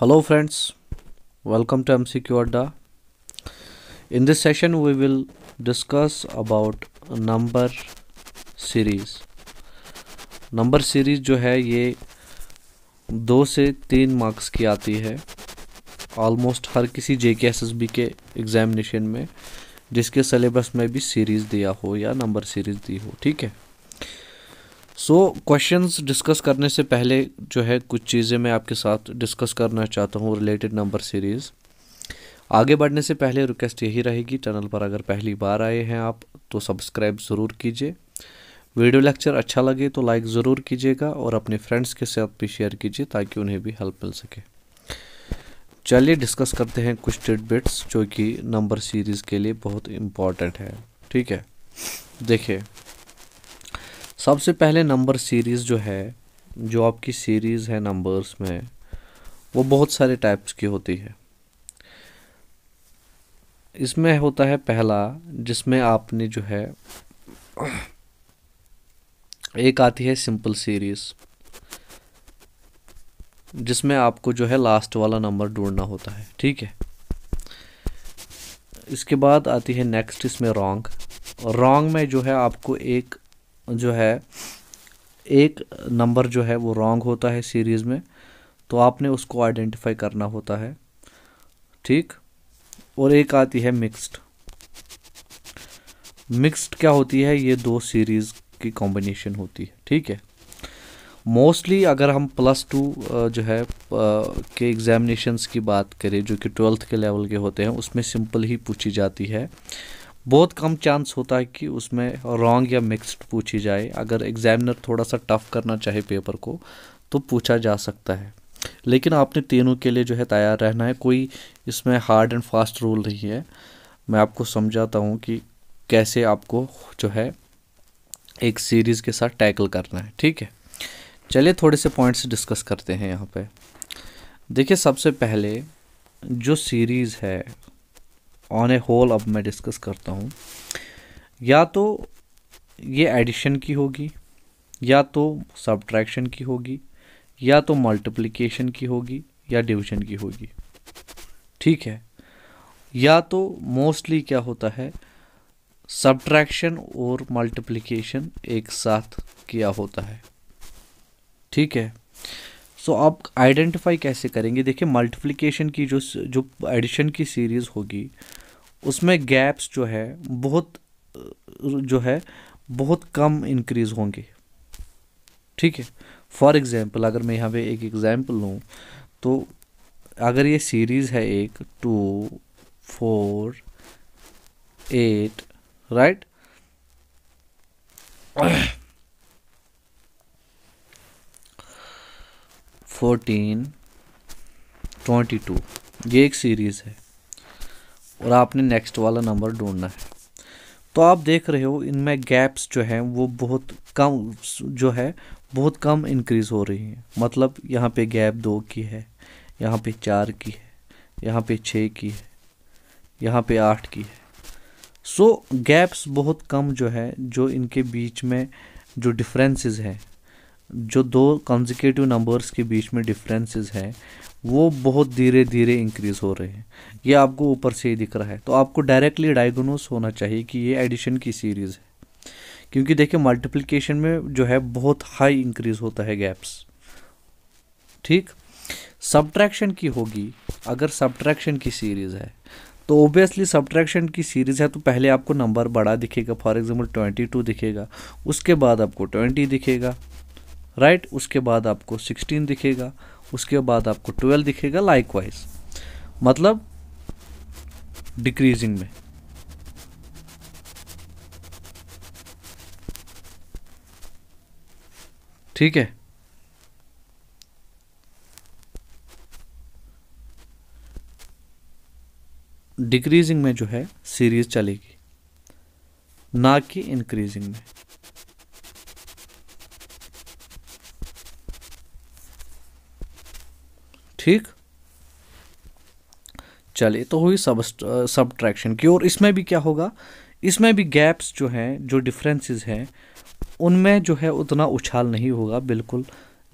hello friends welcome to mcq adda in this session we will discuss about number series number series जो है ये दो से तीन मार्क्स की आती है ऑलमोस्ट हर किसी J K S S B के एग्जामिनेशन में जिसके सिलेबस में भी सीरीज़ दिया हो या नंबर सीरीज़ दी हो ठीक है सो क्वेश्चंस डिस्कस करने से पहले जो है कुछ चीज़ें मैं आपके साथ डिस्कस करना चाहता हूँ रिलेटेड नंबर सीरीज़ आगे बढ़ने से पहले रिक्वेस्ट यही रहेगी चैनल पर अगर पहली बार आए हैं आप तो सब्सक्राइब ज़रूर कीजिए वीडियो लेक्चर अच्छा लगे तो लाइक ज़रूर कीजिएगा और अपने फ्रेंड्स के साथ भी शेयर कीजिए ताकि उन्हें भी हेल्प मिल सके चलिए डिस्कस करते हैं कुछ टिडबिट्स जो कि नंबर सीरीज़ के लिए बहुत इम्पॉर्टेंट है ठीक है देखिए सबसे पहले नंबर सीरीज़ जो है जो आपकी सीरीज़ है नंबर्स में वो बहुत सारे टाइप्स की होती है इसमें होता है पहला जिसमें आपने जो है एक आती है सिंपल सीरीज़ जिसमें आपको जो है लास्ट वाला नंबर ढूंढना होता है ठीक है इसके बाद आती है नेक्स्ट इसमें रॉन्ग रॉन्ग में जो है आपको एक जो है एक नंबर जो है वो रॉन्ग होता है सीरीज़ में तो आपने उसको आइडेंटिफाई करना होता है ठीक और एक आती है मिक्स्ड मिक्स्ड क्या होती है ये दो सीरीज़ की कॉम्बिनेशन होती है ठीक है मोस्टली अगर हम प्लस टू जो है के एग्जामिनेशंस की बात करें जो कि ट्वेल्थ के लेवल के होते हैं उसमें सिंपल ही पूछी जाती है बहुत कम चांस होता है कि उसमें रॉन्ग या मिक्स्ड पूछी जाए अगर एग्जामिनर थोड़ा सा टफ करना चाहे पेपर को तो पूछा जा सकता है लेकिन आपने तीनों के लिए जो है तैयार रहना है कोई इसमें हार्ड एंड फास्ट रूल नहीं है मैं आपको समझाता हूँ कि कैसे आपको जो है एक सीरीज़ के साथ टैकल करना है ठीक है चलिए थोड़े से पॉइंट्स डिस्कस करते हैं यहाँ पे देखिए सबसे पहले जो सीरीज़ है ऑन ए होल अब मैं डिस्कस करता हूँ या तो ये एडिशन की होगी या तो सब्ट्रैक्शन की होगी या तो मल्टीप्लिकेशन की होगी या डिवीजन की होगी ठीक है या तो मोस्टली क्या होता है सब्ट्रैक्शन और मल्टीप्लिकेशन एक साथ किया होता है ठीक है सो आप आइडेंटिफाई कैसे करेंगे देखिए मल्टीप्लिकेशन की जो जो एडिशन की सीरीज़ होगी उसमें गैप्स जो है बहुत जो है बहुत कम इंक्रीज़ होंगे ठीक है फॉर एग्ज़ाम्पल अगर मैं यहाँ पे एक एग्जांपल लूँ तो अगर ये सीरीज़ है एक two four eight right fourteen twenty two ये एक सीरीज़ है और आपने नेक्स्ट वाला नंबर ढूंढना है तो आप देख रहे हो इनमें गैप्स जो हैं वो बहुत कम जो है बहुत कम इंक्रीज़ हो रही हैं मतलब यहाँ पे गैप दो की है यहाँ पे चार की है यहाँ पे छः की है यहाँ पे आठ की है सो so, गैप्स बहुत कम जो है जो इनके बीच में जो डिफरेंसेस हैं जो दो कंजिकेटिव नंबर्स के बीच में डिफरेंसेस है वो बहुत धीरे धीरे इंक्रीज़ हो रहे हैं ये आपको ऊपर से ही दिख रहा है तो आपको डायरेक्टली डायग्नोस होना चाहिए कि ये एडिशन की सीरीज़ है क्योंकि देखिए मल्टीप्लिकेशन में जो है बहुत हाई इंक्रीज़ होता है गैप्स ठीक सब्ट्रैक्शन की होगी अगर सब्ट्रैक्शन की सीरीज़ है तो ओबियसली सब्ट्रैक्शन की सीरीज़ है तो पहले आपको नंबर बड़ा दिखेगा फॉर एग्जाम्पल ट्वेंटी टू दिखेगा उसके बाद आपको ट्वेंटी दिखेगा राइट right? उसके बाद आपको सिक्सटीन दिखेगा उसके बाद आपको ट्वेल्व दिखेगा लाइकवाइज मतलब डिक्रीजिंग में ठीक है डिक्रीजिंग में जो है सीरीज चलेगी ना कि इंक्रीजिंग में ठीक चलिए तो हुई सब सब्ट्रैक्शन की और इसमें भी क्या होगा इसमें भी गैप्स जो हैं जो डिफरेंसेस हैं उनमें जो है उतना उछाल नहीं होगा बिल्कुल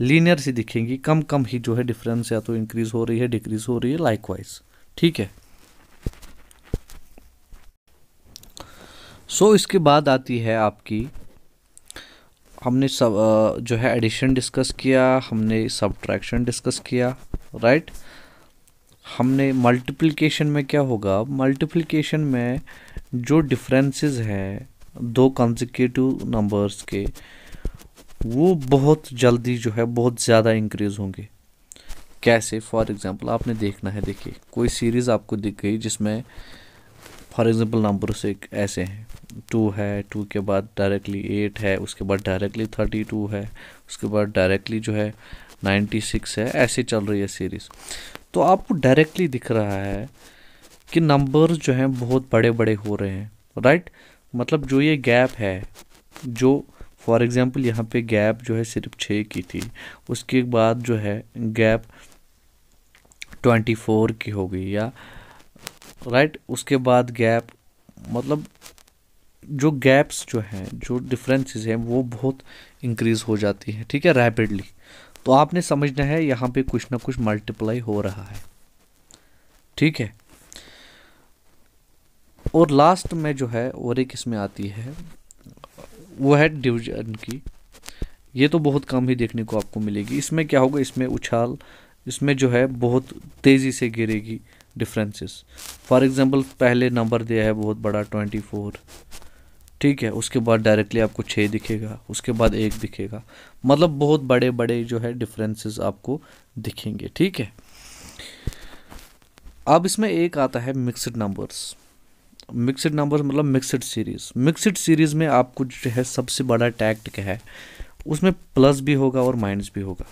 लीनियर सी दिखेंगी कम कम ही जो है डिफरेंस या तो इंक्रीज हो रही है डिक्रीज हो रही है लाइकवाइज ठीक है सो so, इसके बाद आती है आपकी हमने सब जो है एडिशन डिस्कस किया हमने सब्ट्रैक्शन डिस्कस किया राइट हमने मल्टीप्लिकेशन में क्या होगा मल्टीप्लिकेशन में जो डिफरेंसेस हैं दो कंजिक्यूटिव नंबर्स के वो बहुत जल्दी जो है बहुत ज़्यादा इंक्रीज़ होंगे कैसे फॉर एग्ज़ाम्पल आपने देखना है देखिए कोई सीरीज़ आपको दिख गई जिसमें फॉर एग्ज़ाम्पल नंबर्स एक ऐसे हैं टू है टू के बाद डायरेक्टली एट है उसके बाद डायरेक्टली थर्टी टू है उसके बाद डायरेक्टली जो है 96 है ऐसे चल रही है सीरीज़ तो आपको डायरेक्टली दिख रहा है कि नंबर जो हैं बहुत बड़े बड़े हो रहे हैं राइट मतलब जो ये गैप है जो फॉर एग्ज़ाम्पल यहाँ पे गैप जो है सिर्फ छः की थी उसके बाद जो है गैप ट्वेंटी फोर की हो गई या राइट उसके बाद गैप मतलब जो गैप्स जो हैं जो डिफरेंसेस हैं वो बहुत इंक्रीज़ हो जाती है ठीक है रैपिडली तो आपने समझना है यहाँ पे कुछ ना कुछ मल्टीप्लाई हो रहा है ठीक है और लास्ट में जो है और एक इसमें आती है वो है डिवीजन की ये तो बहुत कम ही देखने को आपको मिलेगी इसमें क्या होगा इसमें उछाल इसमें जो है बहुत तेज़ी से गिरेगी डिफरेंसेस फॉर एग्जांपल पहले नंबर दिया है बहुत बड़ा ट्वेंटी फोर ठीक है उसके बाद डायरेक्टली आपको छः दिखेगा उसके बाद एक दिखेगा मतलब बहुत बड़े बड़े जो है डिफरेंसेस आपको दिखेंगे ठीक है अब इसमें एक आता है मिक्सड नंबर्स मिक्सड नंबर्स मतलब मिक्सड सीरीज़ मिक्सड सीरीज़ में आपको जो है सबसे बड़ा टैक्टिक है उसमें प्लस भी होगा और माइनस भी होगा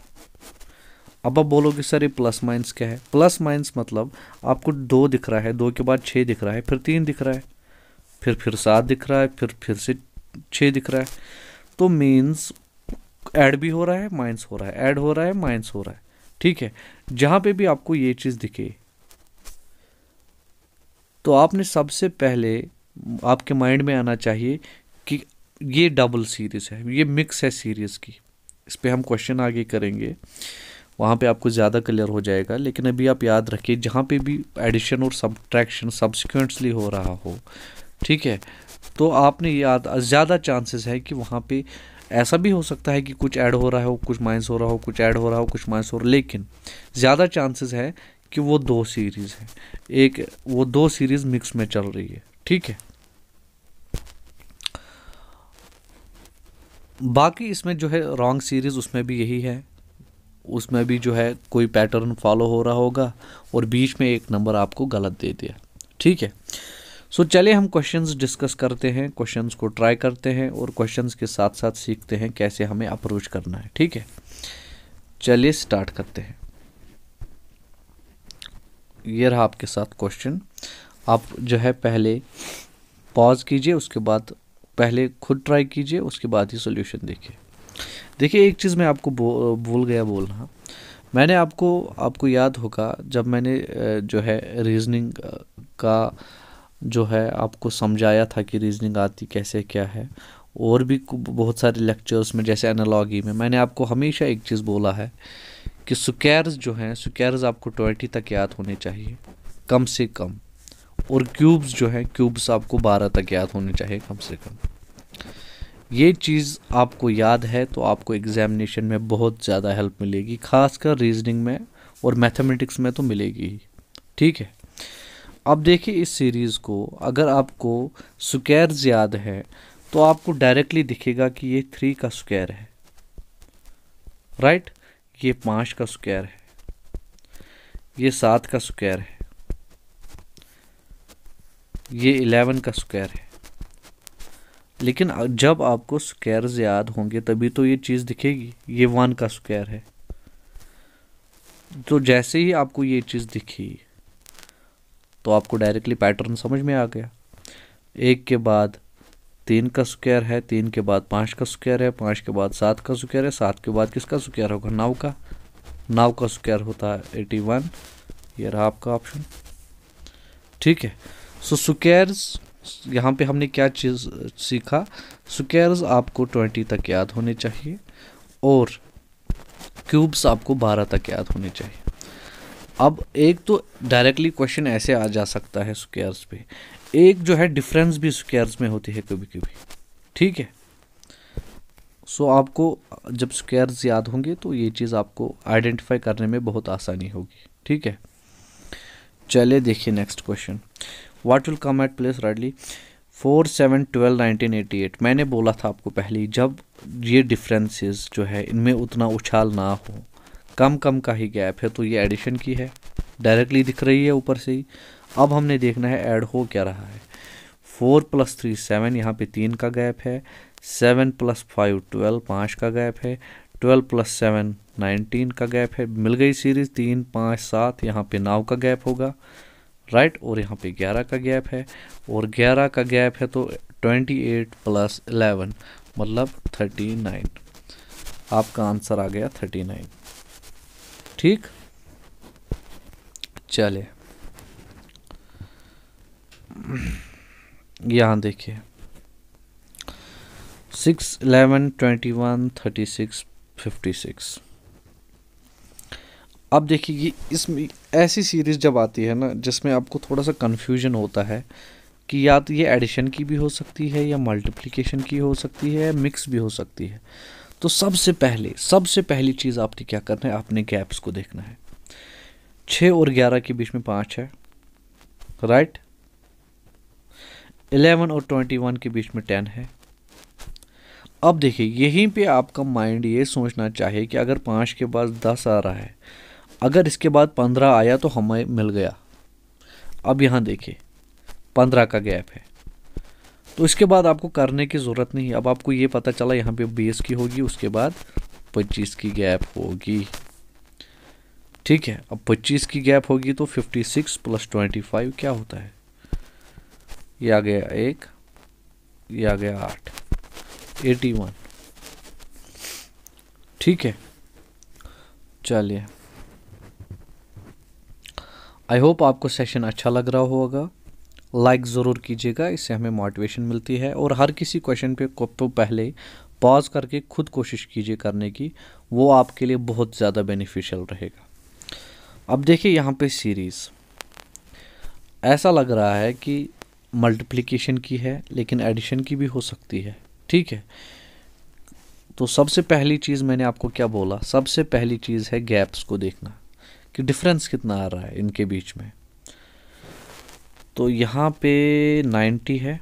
अब आप बोलोगे सर ये प्लस माइनस क्या है प्लस माइनस मतलब आपको दो दिख रहा है दो के बाद छः दिख रहा है फिर तीन दिख रहा है फिर फिर सात दिख रहा है फिर फिर से छः दिख रहा है तो मीन्स ऐड भी हो रहा है माइनस हो रहा है ऐड हो रहा है माइनस हो रहा है ठीक है जहाँ पे भी आपको ये चीज़ दिखे तो आपने सबसे पहले आपके माइंड में आना चाहिए कि ये डबल सीरीज है ये मिक्स है सीरीज़ की इस पर हम क्वेश्चन आगे करेंगे वहाँ पे आपको ज़्यादा क्लियर हो जाएगा लेकिन अभी आप याद रखिए जहाँ पे भी एडिशन और सब्ट्रैक्शन सब्सिक्वेंटली हो रहा हो ठीक है तो आपने याद ज़्यादा चांसेस है कि वहाँ पे ऐसा भी हो सकता है कि कुछ ऐड हो रहा हो कुछ माइनस हो रहा हो कुछ ऐड हो रहा हो कुछ माइनस हो रहा हो लेकिन ज़्यादा चांसेस है कि वो दो सीरीज़ है एक वो दो सीरीज़ मिक्स में चल रही है ठीक है बाकी इसमें जो है रॉन्ग सीरीज़ उसमें भी यही है उसमें भी जो है कोई पैटर्न फॉलो हो रहा होगा और बीच में एक नंबर आपको गलत दे दिया ठीक है सो चले हम क्वेश्चंस डिस्कस करते हैं क्वेश्चंस को ट्राई करते हैं और क्वेश्चंस के साथ साथ सीखते हैं कैसे हमें अप्रोच करना है ठीक है चलिए स्टार्ट करते हैं ये रहा आपके साथ क्वेश्चन आप जो है पहले पॉज कीजिए उसके बाद पहले खुद ट्राई कीजिए उसके बाद ही सोल्यूशन देखिए देखिए एक चीज़ मैं आपको भूल बो, गया बोलना मैंने आपको आपको याद होगा जब मैंने जो है रीजनिंग का जो है आपको समझाया था कि रीजनिंग आती कैसे क्या है और भी बहुत सारे लेक्चर्स में जैसे एनालॉगी में मैंने आपको हमेशा एक चीज़ बोला है कि स्क्वायर्स जो हैं स्क्वायर्स आपको ट्वेंटी तक याद होने चाहिए कम से कम और क्यूब्स जो हैं क्यूब्स आपको बारह तक याद होने चाहिए कम से कम ये चीज़ आपको याद है तो आपको एग्जामिनेशन में बहुत ज़्यादा हेल्प मिलेगी खासकर रीजनिंग में और मैथमेटिक्स में तो मिलेगी ही ठीक है अब देखिए इस सीरीज़ को अगर आपको स्क्वायर याद है तो आपको डायरेक्टली दिखेगा कि ये थ्री का स्क्वायर है राइट ये पाँच का स्क्वायर है ये सात का स्क्वायर है ये इलेवन का स्क्वायर है लेकिन जब आपको स्क्वायर याद होंगे तभी तो ये चीज़ दिखेगी ये वन का स्क्वायर है तो जैसे ही आपको ये चीज़ दिखी तो आपको डायरेक्टली पैटर्न समझ में आ गया एक के बाद तीन का स्क्वायर है तीन के बाद पाँच का स्क्वायर है पाँच के बाद सात का स्क्वायर है सात के बाद किसका स्क्वायर होगा नौ का नौ का स्क्वायर होता है एटी वन ये रहा आपका ऑप्शन ठीक है सो स्क्वायर्स यहाँ पे हमने क्या चीज़ सीखा स्क्वायर्स आपको ट्वेंटी तक याद होने चाहिए और क्यूब्स आपको बारह तक याद होने चाहिए अब एक तो डायरेक्टली क्वेश्चन ऐसे आ जा सकता है स्क्वेयर्स पे एक जो है डिफरेंस भी स्क्वेयर्स में होती है कभी कभी ठीक है सो so, आपको जब स्क्वेयर्स याद होंगे तो ये चीज़ आपको आइडेंटिफाई करने में बहुत आसानी होगी ठीक है चले देखिए next question what will come at place rightly four seven twelve nineteen eighty eight मैंने बोला था आपको पहले जब ये डिफरेंसेस जो है इनमें उतना उछाल ना हो कम कम का ही गैप है तो ये एडिशन की है डायरेक्टली दिख रही है ऊपर से ही अब हमने देखना है ऐड हो क्या रहा है फोर प्लस थ्री सेवन यहाँ पे तीन का गैप है सेवन प्लस फाइव ट्वेल्व पाँच का गैप है ट्वेल्व प्लस सेवन नाइनटीन का गैप है मिल गई सीरीज तीन पाँच सात यहाँ पे नाव का गैप होगा राइट और यहाँ पे ग्यारह का गैप है और ग्यारह का गैप है तो ट्वेंटी एट प्लस एलेवन मतलब थर्टी नाइन आपका आंसर आ गया थर्टी नाइन ठीक चले यहाँ देखिए six eleven twenty one thirty six fifty six अब देखिए इसमें ऐसी सीरीज़ जब आती है ना जिसमें आपको थोड़ा सा कन्फ्यूजन होता है कि या तो ये एडिशन की भी हो सकती है या मल्टीप्लिकेशन की हो सकती है मिक्स भी हो सकती है तो सबसे पहले सबसे पहली चीज़ आपने क्या करना है आपने गैप्स को देखना है छः और ग्यारह के बीच में पाँच है राइट एलेवन और ट्वेंटी वन के बीच में टेन है अब देखिए यहीं पे आपका माइंड ये सोचना चाहिए कि अगर पाँच के बाद दस आ रहा है अगर इसके बाद पंद्रह आया तो हमें मिल गया अब यहाँ देखिए पंद्रह का गैप है तो इसके बाद आपको करने की ज़रूरत नहीं अब आपको ये पता चला यहाँ पे बीस की होगी उसके बाद पच्चीस की गैप होगी ठीक है अब पच्चीस की गैप होगी तो fifty six plus twenty five क्या होता है ये आ गया एक ये आ गया आठ एटी वन ठीक है चलिए आई होप आपको सेशन अच्छा लग रहा होगा लाइक ज़रूर कीजिएगा इससे हमें मोटिवेशन मिलती है और हर किसी क्वेश्चन पे को तो पहले पॉज करके खुद कोशिश कीजिए करने की वो आपके लिए बहुत ज़्यादा बेनिफिशियल रहेगा अब देखिए यहाँ पे सीरीज़ ऐसा लग रहा है कि मल्टीप्लिकेशन की है लेकिन एडिशन की भी हो सकती है ठीक है तो सबसे पहली चीज़ मैंने आपको क्या बोला सबसे पहली चीज़ है गैप्स को देखना कि डिफरेंस कितना आ रहा है इनके बीच में तो यहाँ पे 90 है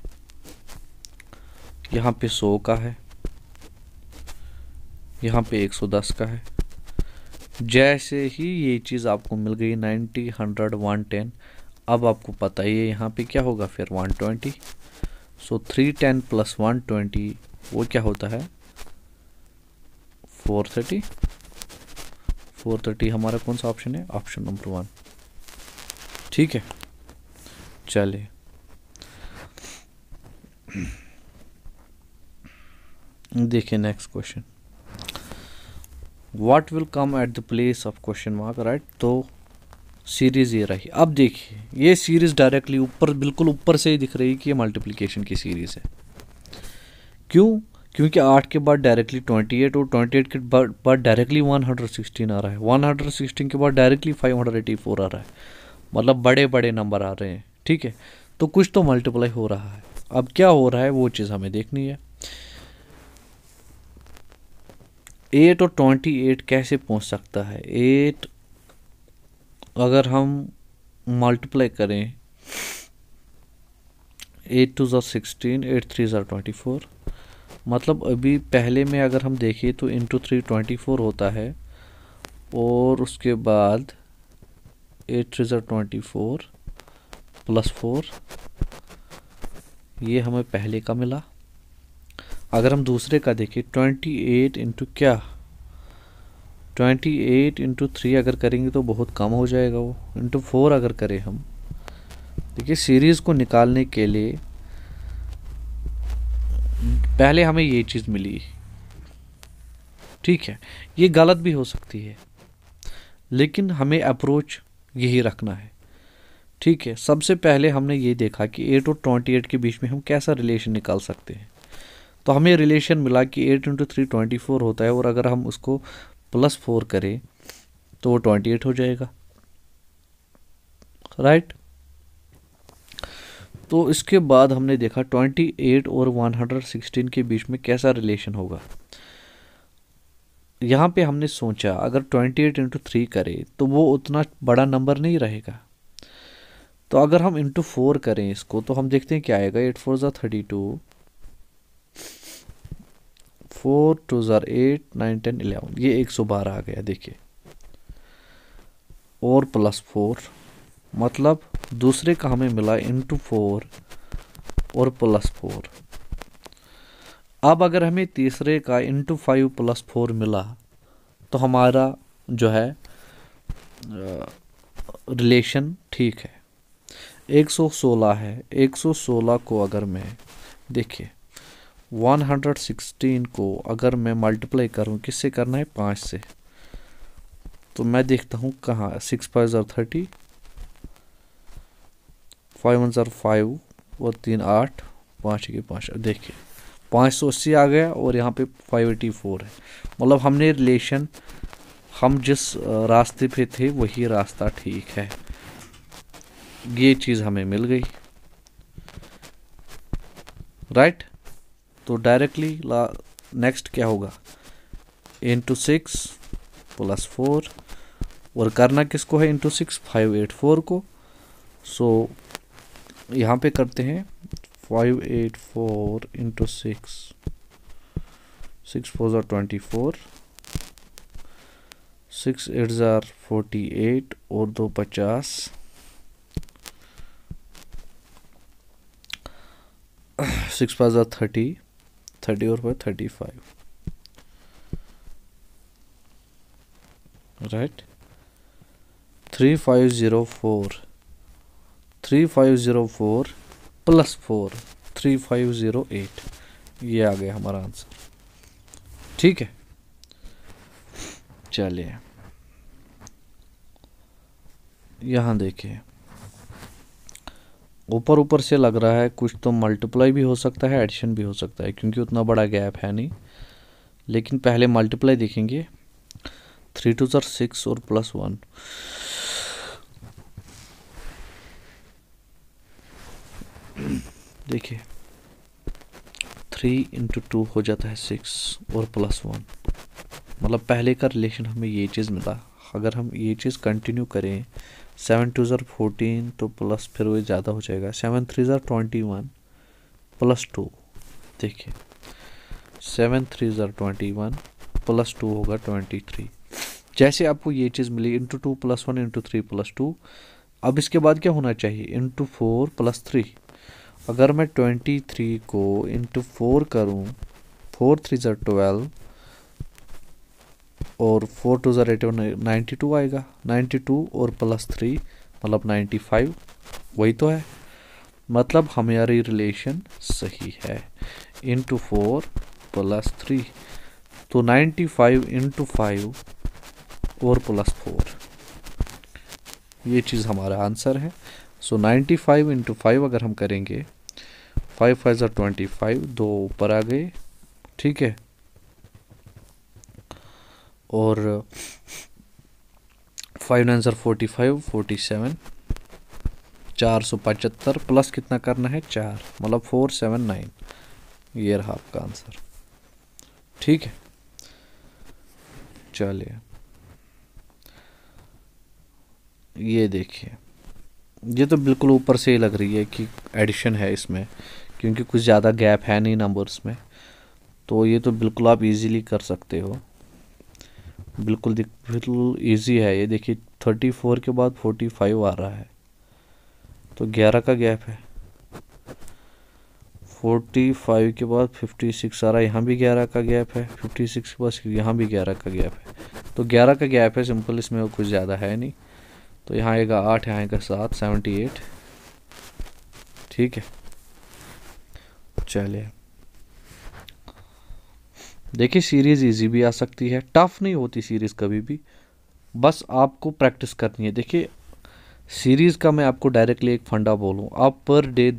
यहाँ पे 100 का है यहाँ पे 110 का है जैसे ही ये चीज़ आपको मिल गई 90, 100, 110 अब आपको पता ही है यहाँ पे क्या होगा फिर 120 सो so, 310 प्लस वन वो क्या होता है 430 430 हमारा कौन सा ऑप्शन है ऑप्शन नंबर वन ठीक है चले देखिए next question what will come at the place of question mark right तो सीरीज़ ये रही अब देखिए ये सीरीज़ डायरेक्टली ऊपर बिल्कुल ऊपर से ही दिख रही कि ये मल्टीप्लिकेशन की सीरीज़ है क्यों क्योंकि आठ के बाद डायरेक्टली ट्वेंटी एट और ट्वेंटी एट के बाद डायरेक्टली वन हंड्रेड सिक्सटीन आ रहा है वन हंड्रेड सिक्सटीन के बाद directly five hundred eighty four आ रहा है मतलब बड़े बड़े नंबर आ रहे हैं ठीक है तो कुछ तो मल्टीप्लाई हो रहा है अब क्या हो रहा है वो चीज़ हमें देखनी है एट और ट्वेंटी एट कैसे पहुंच सकता है एट अगर हम मल्टीप्लाई करें eight two are sixteen eight three are twenty four मतलब अभी पहले में अगर हम देखें तो इंटू थ्री ट्वेंटी फोर होता है और उसके बाद eight three are twenty four plus four ये हमें पहले का मिला अगर हम दूसरे का देखें ट्वेंटी एट इंटू क्या ट्वेंटी एट इंटू थ्री अगर करेंगे तो बहुत कम हो जाएगा वो इंटू फोर अगर करें हम देखिए सीरीज़ को निकालने के लिए पहले हमें ये चीज़ मिली ठीक है ये गलत भी हो सकती है लेकिन हमें अप्रोच यही रखना है ठीक है सबसे पहले हमने ये देखा कि एट और ट्वेंटी एट के बीच में हम कैसा रिलेशन निकाल सकते हैं तो हमें रिलेशन मिला कि eight into three twenty four होता है और अगर हम उसको प्लस फोर करें तो वो ट्वेंटी एट हो जाएगा राइट तो इसके बाद हमने देखा ट्वेंटी एट और वन हंड्रेड सिक्सटीन के बीच में कैसा रिलेशन होगा यहाँ पे हमने सोचा अगर ट्वेंटी एट इंटू थ्री करे तो वो उतना बड़ा नंबर नहीं रहेगा तो अगर हम इंटू फोर करें इसको तो हम देखते हैं क्या आएगा एट फोर ज़ा थर्टी टू फोर टू ज़ार एट नाइन टेन एलेवन ये एक सौ बारह आ गया देखिए और प्लस फोर मतलब दूसरे का हमें मिला इंटू फोर और प्लस फोर अब अगर हमें तीसरे का इंटू फाइव प्लस फोर मिला तो हमारा जो है रिलेशन ठीक है 116 है 116 को अगर मैं देखिए 116 को अगर मैं मल्टीप्लाई करूं किससे करना है पाँच से तो मैं देखता हूं कहाँ सिक्स फाइव ज़ार थर्टी फाइव वन ज़ार फाइव और तीन आठ पाँच के पाँच देखिए पाँच सौ अस्सी आ गया और यहाँ पे फाइव एटी फोर है मतलब हमने रिलेशन हम जिस रास्ते पे थे वही रास्ता ठीक है ये चीज़ हमें मिल गई राइट तो डायरेक्टली नेक्स्ट क्या होगा इंटू सिक्स प्लस फोर और करना किसको है into six five eight four को सो so, यहाँ पे करते हैं five eight four into six six four ज़ार ट्वेंटी फोर सिक्स एट ज़ार फोर्टी एट और दो पचास सिक्स पास ज़ा थर्टी थर्टी और thirty five right three five zero four three five zero four plus four three five zero eight ये आ गया हमारा आंसर ठीक है चलिए यहाँ देखिए ऊपर ऊपर से लग रहा है कुछ तो मल्टीप्लाई भी हो सकता है एडिशन भी हो सकता है क्योंकि उतना बड़ा गैप है नहीं लेकिन पहले मल्टीप्लाई देखेंगे थ्री टू सर सिक्स और प्लस वन देखिए थ्री इंटू टू हो जाता है सिक्स और प्लस वन मतलब पहले का रिलेशन हमें ये चीज़ मिला अगर हम ये चीज़ कंटिन्यू करें सेवन टू ज़र फोर्टीन तो प्लस फिर वही ज़्यादा हो जाएगा सेवन थ्री ज़र ट्वेंटी वन प्लस टू देखिए सेवन थ्री ज़र ट्वेंटी वन प्लस टू होगा ट्वेंटी थ्री जैसे आपको ये चीज़ मिली into two plus one into three plus two अब इसके बाद क्या होना चाहिए इंटू फोर प्लस थ्री अगर मैं ट्वेंटी थ्री को इंटू फोर करूँ फोर थ्री ज़र ट्वेल्व और फोर टू जो रेट नाइन्टी टू आएगा नाइन्टी टू और प्लस थ्री मतलब नाइन्टी फाइव वही तो है मतलब हमारी रिलेशन सही है इंटू फोर प्लस थ्री तो नाइन्टी फाइव इंटू फाइव और प्लस फोर ये चीज़ हमारा आंसर है so ninety five into five अगर हम करेंगे फाइव फाइव ज़ार ट्वेंटी फाइव दो ऊपर आ गए ठीक है और फाइव नाइन सर फोर्टी फाइव फोर्टी सेवन चार सौ पचहत्तर प्लस कितना करना है चार मतलब फोर सेवन नाइन ये रहा आपका आंसर ठीक है चलिए ये देखिए ये तो बिल्कुल ऊपर से ही लग रही है कि एडिशन है इसमें क्योंकि कुछ ज़्यादा गैप है नहीं नंबर्स में तो ये तो बिल्कुल आप इजीली कर सकते हो बिल्कुल बिल्कुल ईजी है ये देखिए थर्टी फोर के बाद फोर्टी फाइव आ रहा है तो ग्यारह का गैप है फोर्टी फाइव के बाद फिफ्टी सिक्स आ रहा है यहाँ भी ग्यारह का गैप है फिफ्टी सिक्स के बाद यहाँ भी ग्यारह का गैप है तो ग्यारह का गैप है सिंपल इसमें कुछ ज़्यादा है नहीं तो यहाँ आएगा आठ यहाँ आएगा सात सेवेंटी एट ठीक है चलिए देखिए सीरीज़ इजी भी आ सकती है टफ़ नहीं होती सीरीज़ कभी भी बस आपको प्रैक्टिस करनी है देखिए सीरीज़ का मैं आपको डायरेक्टली एक फंडा बोलूँ आप per day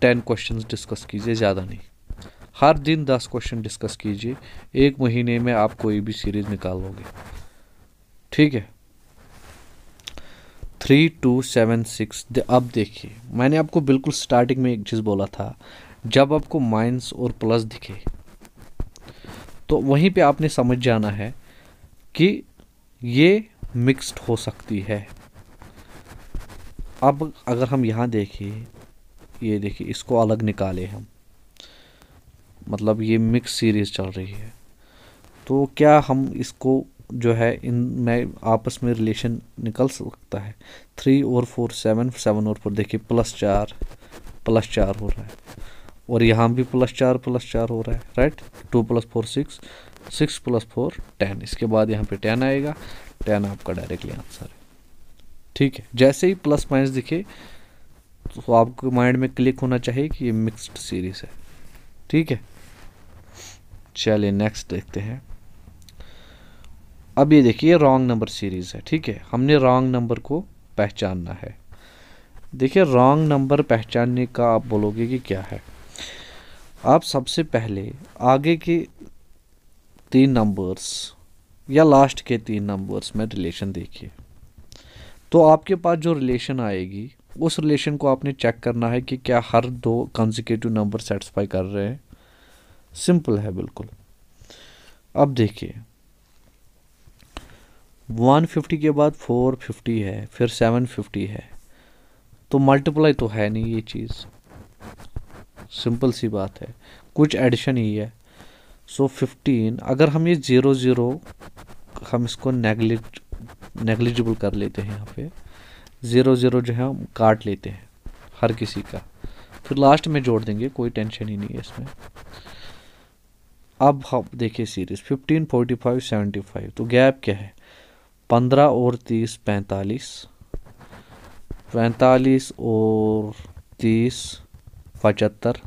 ten question discuss कीजिए ज़्यादा नहीं हर दिन दस क्वेश्चन डिस्कस कीजिए एक महीने में आप कोई भी सीरीज़ निकालोगे ठीक है थ्री टू सेवन सिक्स अब देखिए मैंने आपको बिल्कुल स्टार्टिंग में एक चीज़ बोला था जब आपको माइंस और प्लस दिखे तो वहीं पे आपने समझ जाना है कि ये मिक्स्ड हो सकती है अब अगर हम यहाँ देखिए ये देखिए इसको अलग निकाले हम मतलब ये मिक्स सीरीज़ चल रही है तो क्या हम इसको जो है इन में आपस में रिलेशन निकल सकता है थ्री और फोर सेवन सेवन और फोर देखिए प्लस चार प्लस चार हो रहा है और यहाँ भी प्लस चार प्लस चार हो रहा है right two plus four six six plus four ten इसके बाद यहाँ पे टेन आएगा टेन आपका डायरेक्टली आंसर है ठीक है जैसे ही प्लस माइनस दिखे तो आपके माइंड में क्लिक होना चाहिए कि ये मिक्स्ड सीरीज है ठीक है चलिए नेक्स्ट देखते हैं अब ये देखिए रॉन्ग नंबर सीरीज़ है ठीक है हमने रॉन्ग नंबर को पहचानना है देखिए रॉन्ग नंबर पहचानने का आप बोलोगे कि क्या है आप सबसे पहले आगे के तीन नंबर्स या लास्ट के तीन नंबर्स में रिलेशन देखिए तो आपके पास जो रिलेशन आएगी उस रिलेशन को आपने चेक करना है कि क्या हर दो कंजिकेटिव नंबर सेटिस्फाई कर रहे हैं सिंपल है बिल्कुल अब देखिए 150 के बाद 450 है फिर 750 है तो मल्टीप्लाई तो है नहीं ये चीज़ सिंपल सी बात है कुछ एडिशन ही है सो so, 15 अगर हम ये ज़ीरो ज़ीरो हम इसको नेगलिज नेगलिजिबल कर लेते हैं यहाँ पे ज़ीरो ज़ीरो जो है हम काट लेते हैं हर किसी का फिर लास्ट में जोड़ देंगे कोई टेंशन ही नहीं है इसमें अब हम देखिए series fifteen forty five seventy five तो गैप क्या है पंद्रह और तीस पैंतालीस पैंतालीस और तीस पचहत्तर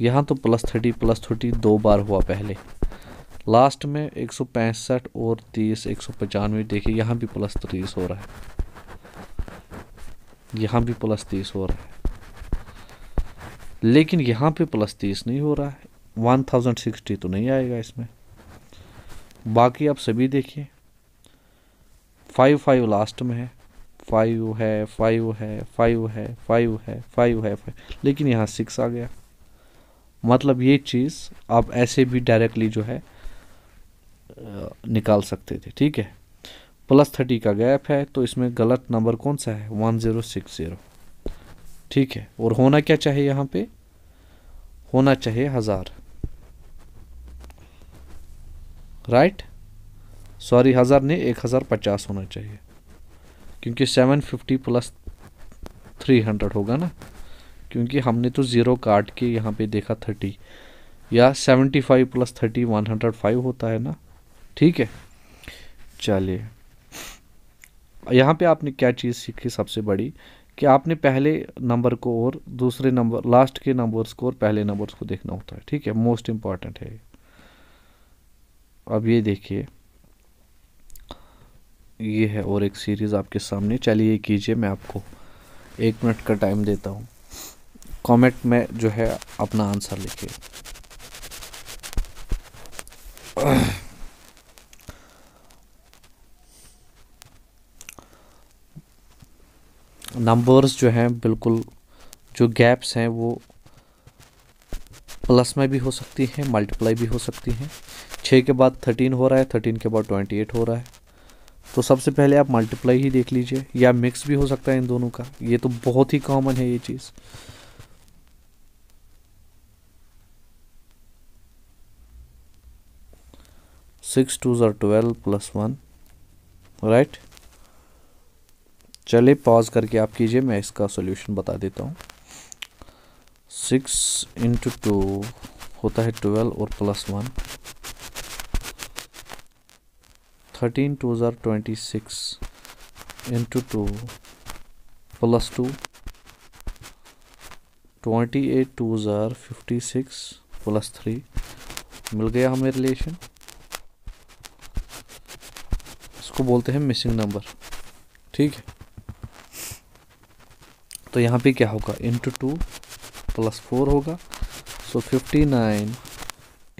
यहाँ तो प्लस थर्टी प्लस थर्टी दो बार हुआ पहले लास्ट में एक सौ पैंसठ और तीस एक सौ पचानवे देखिए यहाँ भी प्लस तीस हो रहा है यहाँ भी प्लस तीस हो रहा है लेकिन यहाँ पे प्लस तीस नहीं हो रहा है वन थाउजेंड सिक्सटी तो नहीं आएगा इसमें बाकी आप सभी देखिए फाइव फाइव लास्ट में है फाइव है फाइव है फाइव है फाइव है फाइव है फाइव लेकिन यहाँ सिक्स आ गया मतलब ये चीज़ आप ऐसे भी डायरेक्टली जो है निकाल सकते थे ठीक है प्लस थर्टी का गैप है तो इसमें गलत नंबर कौन सा है वन ज़ीरो सिक्स ज़ीरो ठीक है और होना क्या चाहिए यहाँ पे होना चाहिए हज़ार राइट सॉरी हज़ार नहीं एक हज़ार पचास होना चाहिए क्योंकि seven fifty plus three hundred होगा ना क्योंकि हमने तो ज़ीरो काट के यहाँ पे देखा थर्टी या seventy five plus thirty one hundred five होता है ना ठीक है चलिए यहाँ पे आपने क्या चीज़ सीखी सबसे बड़ी कि आपने पहले नंबर को और दूसरे नंबर लास्ट के नंबर्स को और पहले नंबर्स को देखना होता है ठीक है मोस्ट इम्पॉर्टेंट है अब ये देखिए ये है और एक सीरीज़ आपके सामने चलिए कीजिए मैं आपको एक मिनट का टाइम देता हूँ कमेंट में जो है अपना आंसर लिखिए नंबर्स जो हैं बिल्कुल जो गैप्स हैं वो प्लस में भी हो सकती हैं मल्टीप्लाई भी हो सकती हैं छः के बाद थर्टीन हो रहा है थर्टीन के बाद ट्वेंटी एट हो रहा है तो सबसे पहले आप मल्टीप्लाई ही देख लीजिए या मिक्स भी हो सकता है इन दोनों का ये तो बहुत ही कॉमन है ये चीज़ सिक्स टू ज़र ट्वेल्व प्लस वन राइट चलिए पॉज करके आप कीजिए मैं इसका सॉल्यूशन बता देता हूँ सिक्स इंटू टू होता है ट्वेल्व और प्लस वन थर्टीन टू ज़ार twenty six into two plus two twenty eight two ज़ार फिफ्टी सिक्स प्लस थ्री मिल गया हमें रिलेशन इसको बोलते हैं मिसिंग नंबर ठीक है तो यहाँ पे क्या होगा इंटू टू प्लस फोर होगा so fifty nine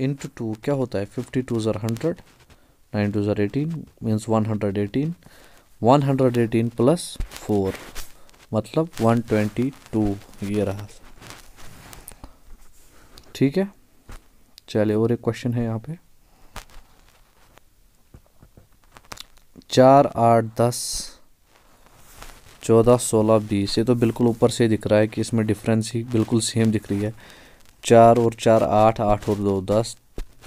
into two क्या होता है फिफ्टी टू ज़र hundred 9 2s are 18 means 118 118 plus 4 मतलब 122 ये रहा ठीक है चलिए और एक क्वेश्चन है यहाँ पे चार आठ दस चौदह सोलह बीस ये तो बिल्कुल ऊपर से दिख रहा है कि इसमें डिफरेंस ही बिल्कुल सेम दिख रही है चार और चार आठ आठ और दो दस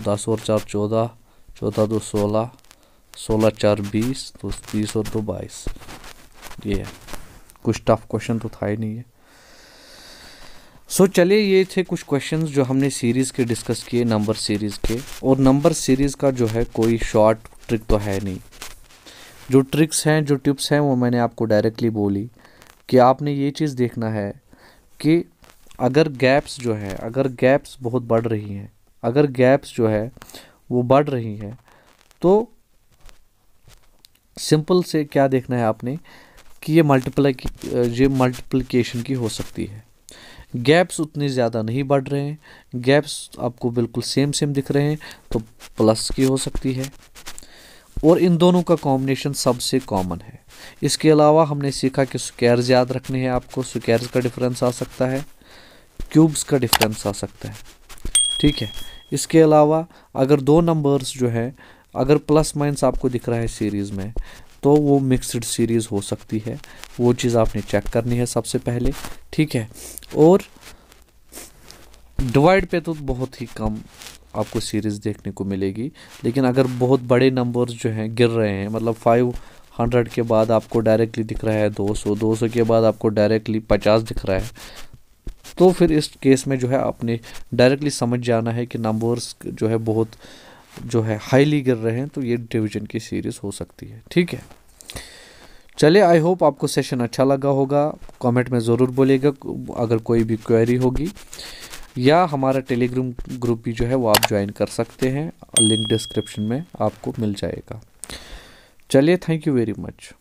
दस और चार चौदह चौदह दो सोलह सोलह चार बीस तो बीस और दो बाईस ये है कुछ टफ क्वेश्चन तो था ही नहीं है सो so, चलिए ये थे कुछ क्वेश्चंस जो हमने सीरीज़ के डिस्कस किए नंबर सीरीज़ के और नंबर सीरीज़ का जो है कोई शॉर्ट ट्रिक तो है नहीं जो ट्रिक्स हैं जो टिप्स हैं वो मैंने आपको डायरेक्टली बोली कि आपने ये चीज़ देखना है कि अगर गैप्स जो है अगर गैप्स बहुत बढ़ रही हैं अगर गैप्स जो है वो बढ़ रही हैं तो सिंपल से क्या देखना है आपने कि ये मल्टीप्लाई ये मल्टीप्लिकेशन की हो सकती है गैप्स उतने ज़्यादा नहीं बढ़ रहे हैं गैप्स आपको बिल्कुल सेम सेम दिख रहे हैं तो प्लस की हो सकती है और इन दोनों का कॉम्बिनेशन सबसे कॉमन है इसके अलावा हमने सीखा कि स्क्वायर्स याद रखने हैं आपको स्क्वायर्स का डिफरेंस आ सकता है क्यूब्स का डिफरेंस आ सकता है ठीक है इसके अलावा अगर दो नंबर्स जो हैं अगर प्लस माइनस आपको दिख रहा है सीरीज़ में तो वो मिक्सड सीरीज़ हो सकती है वो चीज़ आपने चेक करनी है सबसे पहले ठीक है और डिवाइड पे तो बहुत ही कम आपको सीरीज़ देखने को मिलेगी लेकिन अगर बहुत बड़े नंबर्स जो हैं गिर रहे हैं मतलब फाइव हंड्रेड के बाद आपको डायरेक्टली दिख रहा है दो सौ दो सौ के बाद आपको डायरेक्टली पचास दिख रहा है तो फिर इस केस में जो है आपने डायरेक्टली समझ जाना है कि नंबर्स जो है बहुत जो है हाईली गिर रहे हैं तो ये डिवीजन की सीरीज़ हो सकती है ठीक है चलिए आई होप आपको सेशन अच्छा लगा होगा कमेंट में ज़रूर बोलेगा अगर कोई भी क्वेरी होगी या हमारा टेलीग्राम ग्रुप भी जो है वो आप ज्वाइन कर सकते हैं लिंक डिस्क्रिप्शन में आपको मिल जाएगा चलिए थैंक यू वेरी मच